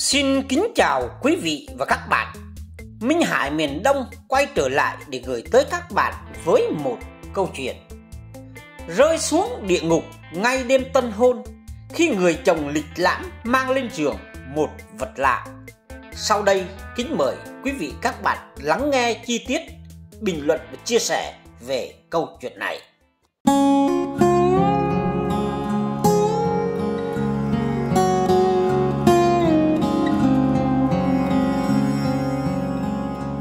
Xin kính chào quý vị và các bạn. Minh Hải miền Đông quay trở lại để gửi tới các bạn với một câu chuyện. Rơi xuống địa ngục ngay đêm tân hôn khi người chồng lịch lãm mang lên giường một vật lạ. Sau đây kính mời quý vị các bạn lắng nghe chi tiết, bình luận và chia sẻ về câu chuyện này.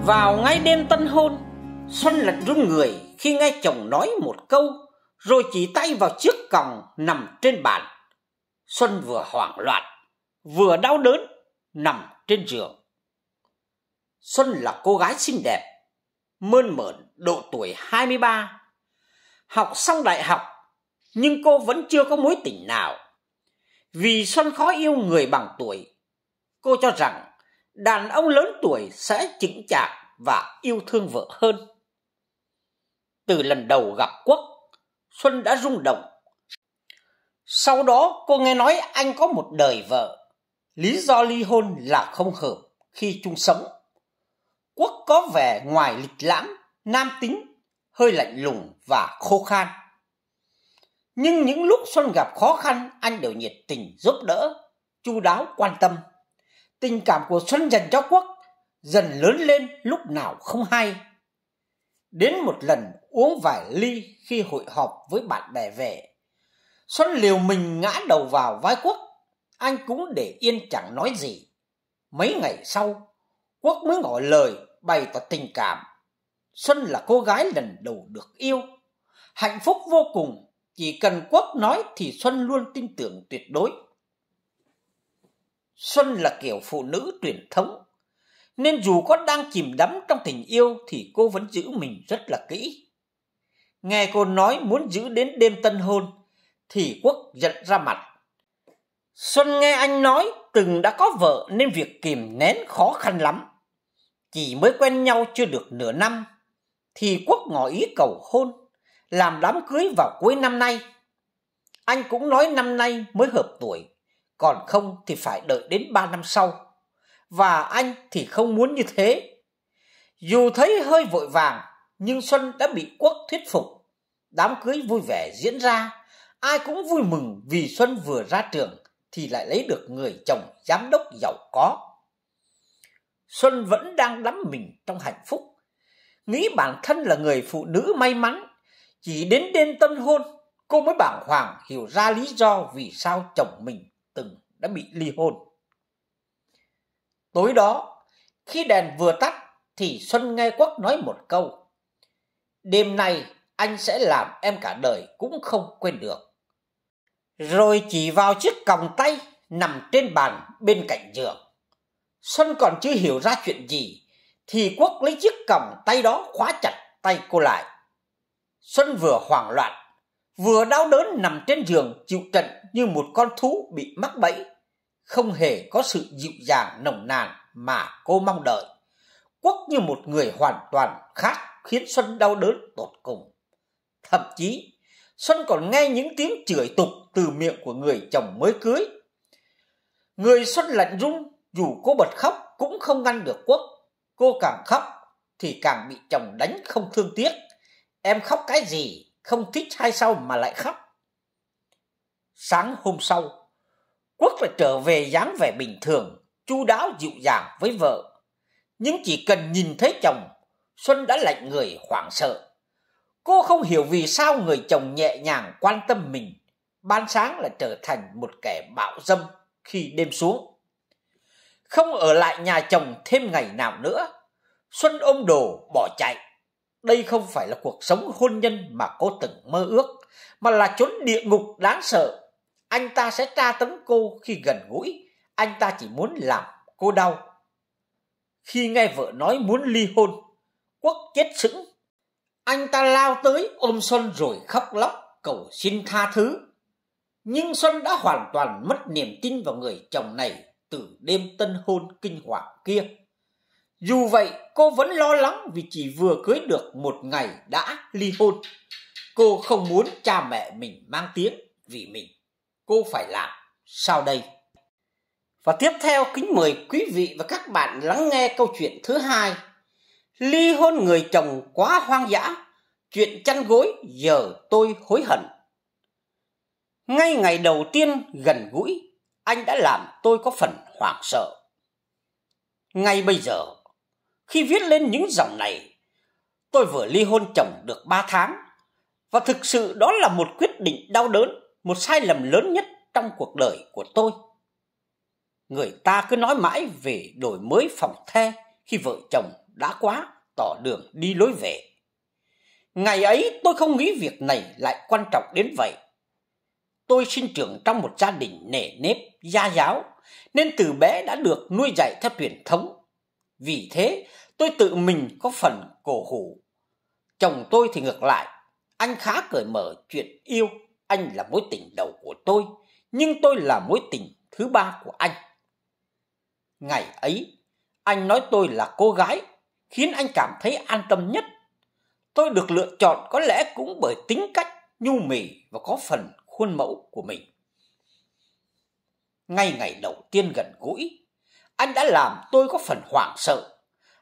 Vào ngay đêm tân hôn, Xuân lật run người khi nghe chồng nói một câu, rồi chỉ tay vào chiếc còng nằm trên bàn. Xuân vừa hoảng loạn, vừa đau đớn, nằm trên giường. Xuân là cô gái xinh đẹp, mơn mởn độ tuổi 23. Học xong đại học, nhưng cô vẫn chưa có mối tình nào. Vì Xuân khó yêu người bằng tuổi, cô cho rằng đàn ông lớn tuổi sẽ chững chạc và yêu thương vợ hơn. Từ lần đầu gặp Quốc, Xuân đã rung động. Sau đó cô nghe nói anh có một đời vợ. Lý do ly hôn là không hợp khi chung sống. Quốc có vẻ ngoài lịch lãm, nam tính, hơi lạnh lùng và khô khan. Nhưng những lúc Xuân gặp khó khăn, anh đều nhiệt tình giúp đỡ, chu đáo quan tâm tình cảm của Xuân dành cho quốc dần lớn lên lúc nào không hay. Đến một lần uống vài ly khi hội họp với bạn bè về, Xuân liều mình ngã đầu vào vai quốc, anh cũng để yên chẳng nói gì. Mấy ngày sau, quốc mới ngỏ lời bày tỏ tình cảm. Xuân là cô gái lần đầu được yêu, hạnh phúc vô cùng, chỉ cần quốc nói thì Xuân luôn tin tưởng tuyệt đối. Xuân là kiểu phụ nữ truyền thống, nên dù có đang chìm đắm trong tình yêu thì cô vẫn giữ mình rất là kỹ. Nghe cô nói muốn giữ đến đêm tân hôn, thì Quốc giận ra mặt. Xuân nghe anh nói từng đã có vợ nên việc kìm nén khó khăn lắm. Chỉ mới quen nhau chưa được nửa năm, thì Quốc ngỏ ý cầu hôn, làm đám cưới vào cuối năm nay. Anh cũng nói năm nay mới hợp tuổi còn không thì phải đợi đến ba năm sau. Và anh thì không muốn như thế. Dù thấy hơi vội vàng, nhưng Xuân đã bị Quốc thuyết phục. Đám cưới vui vẻ diễn ra, ai cũng vui mừng vì Xuân vừa ra trường thì lại lấy được người chồng giám đốc giàu có. Xuân vẫn đang đắm mình trong hạnh phúc, nghĩ bản thân là người phụ nữ may mắn, chỉ đến đêm tân hôn cô mới bàng hoàng hiểu ra lý do vì sao chồng mình từng đã bị ly hôn. Tối đó, khi đèn vừa tắt thì Xuân nghe Quốc nói một câu. Đêm nay anh sẽ làm em cả đời cũng không quên được. Rồi chỉ vào chiếc còng tay nằm trên bàn bên cạnh giường. Xuân còn chưa hiểu ra chuyện gì thì Quốc lấy chiếc còng tay đó khóa chặt tay cô lại. Xuân vừa hoảng loạn vừa đau đớn nằm trên giường chịu trận như một con thú bị mắc bẫy, không hề có sự dịu dàng nồng nàn mà cô mong đợi. quốc như một người hoàn toàn khác khiến Xuân đau đớn tột cùng. Thậm chí, Xuân còn nghe những tiếng chửi tục từ miệng của người chồng mới cưới. Người Xuân lạnh run, dù cô bật khóc cũng không ngăn được Quốc. Cô càng khóc thì càng bị chồng đánh không thương tiếc. Em khóc cái gì? không thích hay sao mà lại khóc. Sáng hôm sau, Quốc lại trở về dáng vẻ bình thường, chu đáo dịu dàng với vợ. Nhưng chỉ cần nhìn thấy chồng, Xuân đã lạnh người hoảng sợ. Cô không hiểu vì sao người chồng nhẹ nhàng quan tâm mình, ban sáng lại trở thành một kẻ bạo dâm khi đêm xuống. Không ở lại nhà chồng thêm ngày nào nữa, Xuân ôm đồ bỏ chạy đây không phải là cuộc sống hôn nhân mà cô từng mơ ước, mà là chốn địa ngục đáng sợ. Anh ta sẽ tra tấn cô khi gần gũi, anh ta chỉ muốn làm cô đau. Khi nghe vợ nói muốn ly hôn, Quốc chết sững. Anh ta lao tới ôm Xuân rồi khóc lóc cầu xin tha thứ. Nhưng Xuân đã hoàn toàn mất niềm tin vào người chồng này từ đêm tân hôn kinh hoàng kia. Dù vậy, cô vẫn lo lắng vì chỉ vừa cưới được một ngày đã ly hôn. Cô không muốn cha mẹ mình mang tiếng vì mình. Cô phải làm sao đây? Và tiếp theo kính mời quý vị và các bạn lắng nghe câu chuyện thứ hai. Ly hôn người chồng quá hoang dã, chuyện chăn gối giờ tôi hối hận. Ngay ngày đầu tiên gần gũi, anh đã làm tôi có phần hoảng sợ. Ngay bây giờ, khi viết lên những dòng này. Tôi vừa ly hôn chồng được 3 tháng và thực sự đó là một quyết định đau đớn, một sai lầm lớn nhất trong cuộc đời của tôi. Người ta cứ nói mãi về đổi mới phòng the khi vợ chồng đã quá tỏ đường đi lối về. Ngày ấy tôi không nghĩ việc này lại quan trọng đến vậy. Tôi sinh trưởng trong một gia đình nể nếp, gia giáo, nên từ bé đã được nuôi dạy theo truyền thống vì thế, tôi tự mình có phần cổ hủ. Chồng tôi thì ngược lại, anh khá cởi mở chuyện yêu, anh là mối tình đầu của tôi, nhưng tôi là mối tình thứ ba của anh. Ngày ấy, anh nói tôi là cô gái, khiến anh cảm thấy an tâm nhất. Tôi được lựa chọn có lẽ cũng bởi tính cách nhu mì và có phần khuôn mẫu của mình. Ngay ngày đầu tiên gần gũi, anh đã làm tôi có phần hoảng sợ.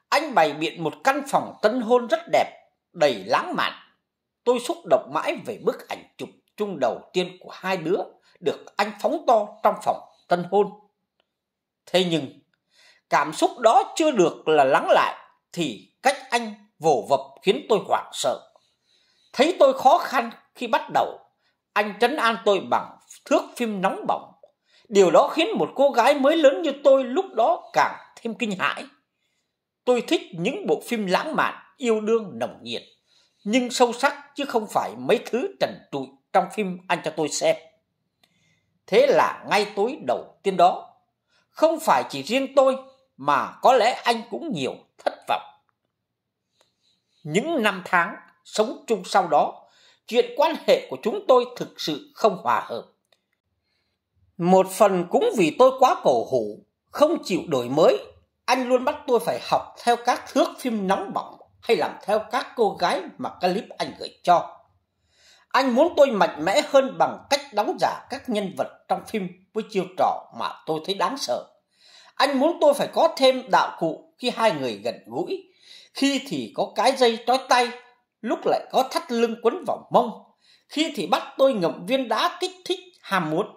Anh bày biện một căn phòng tân hôn rất đẹp, đầy lãng mạn. Tôi xúc động mãi về bức ảnh chụp chung đầu tiên của hai đứa được anh phóng to trong phòng tân hôn. Thế nhưng, cảm xúc đó chưa được là lắng lại thì cách anh vồ vập khiến tôi hoảng sợ. Thấy tôi khó khăn khi bắt đầu, anh trấn an tôi bằng thước phim nóng bỏng Điều đó khiến một cô gái mới lớn như tôi lúc đó càng thêm kinh hãi. Tôi thích những bộ phim lãng mạn, yêu đương nồng nhiệt, nhưng sâu sắc chứ không phải mấy thứ trần trụi trong phim anh cho tôi xem. Thế là ngay tối đầu tiên đó, không phải chỉ riêng tôi mà có lẽ anh cũng nhiều thất vọng. Những năm tháng sống chung sau đó, chuyện quan hệ của chúng tôi thực sự không hòa hợp. Một phần cũng vì tôi quá cổ hủ, không chịu đổi mới, anh luôn bắt tôi phải học theo các thước phim nóng bỏng hay làm theo các cô gái mà clip anh gửi cho. Anh muốn tôi mạnh mẽ hơn bằng cách đóng giả các nhân vật trong phim với chiêu trò mà tôi thấy đáng sợ. Anh muốn tôi phải có thêm đạo cụ khi hai người gần gũi, khi thì có cái dây trói tay, lúc lại có thắt lưng quấn vòng mông, khi thì bắt tôi ngậm viên đá kích thích ham muốn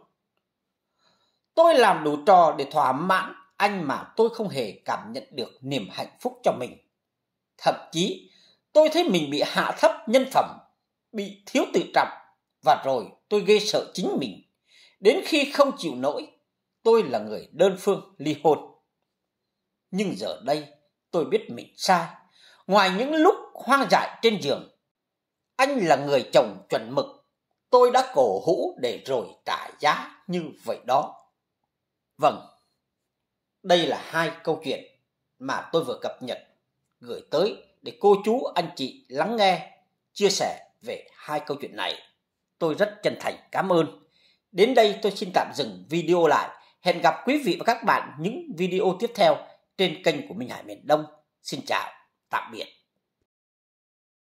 Tôi làm đủ trò để thỏa mãn anh mà tôi không hề cảm nhận được niềm hạnh phúc cho mình. Thậm chí, tôi thấy mình bị hạ thấp nhân phẩm, bị thiếu tự trọng và rồi tôi gây sợ chính mình. Đến khi không chịu nổi, tôi là người đơn phương ly hôn. Nhưng giờ đây, tôi biết mình sai. Ngoài những lúc hoang dại trên giường, anh là người chồng chuẩn mực. Tôi đã cổ hũ để rồi trả giá như vậy đó. Vâng, đây là hai câu chuyện mà tôi vừa cập nhật gửi tới để cô chú anh chị lắng nghe, chia sẻ về hai câu chuyện này. Tôi rất chân thành cảm ơn. Đến đây tôi xin tạm dừng video lại. Hẹn gặp quý vị và các bạn những video tiếp theo trên kênh của Minh Hải miền Đông. Xin chào, tạm biệt.